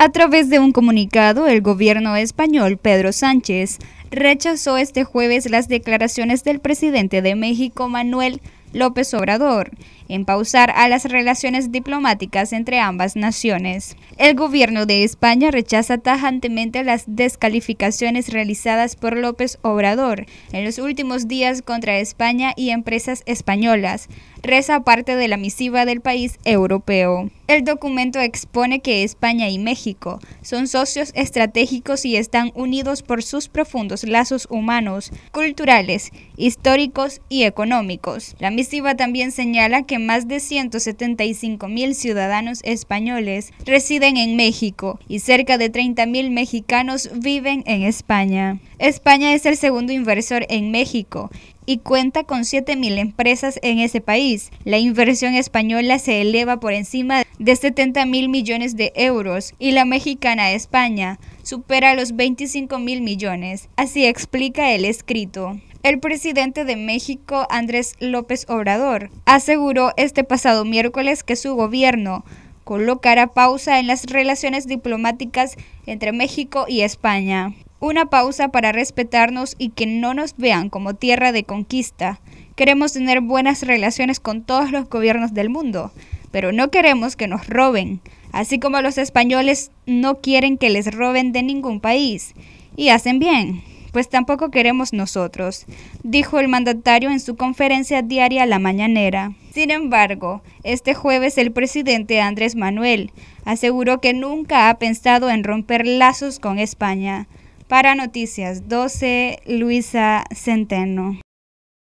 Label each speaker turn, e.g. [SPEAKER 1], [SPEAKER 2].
[SPEAKER 1] A través de un comunicado, el gobierno español, Pedro Sánchez, rechazó este jueves las declaraciones del presidente de México, Manuel López Obrador en pausar a las relaciones diplomáticas entre ambas naciones. El gobierno de España rechaza tajantemente las descalificaciones realizadas por López Obrador en los últimos días contra España y empresas españolas, reza parte de la misiva del país europeo. El documento expone que España y México son socios estratégicos y están unidos por sus profundos lazos humanos, culturales, históricos y económicos. La Missiva también señala que más de 175 mil ciudadanos españoles residen en México y cerca de 30 mil mexicanos viven en España. España es el segundo inversor en México y cuenta con mil empresas en ese país. La inversión española se eleva por encima de 70 mil millones de euros y la mexicana España supera los 25 mil millones. Así explica el escrito el presidente de México, Andrés López Obrador, aseguró este pasado miércoles que su gobierno colocará pausa en las relaciones diplomáticas entre México y España. Una pausa para respetarnos y que no nos vean como tierra de conquista. Queremos tener buenas relaciones con todos los gobiernos del mundo, pero no queremos que nos roben, así como los españoles no quieren que les roben de ningún país. Y hacen bien pues tampoco queremos nosotros, dijo el mandatario en su conferencia diaria La Mañanera. Sin embargo, este jueves el presidente Andrés Manuel aseguró que nunca ha pensado en romper lazos con España. Para Noticias 12, Luisa Centeno.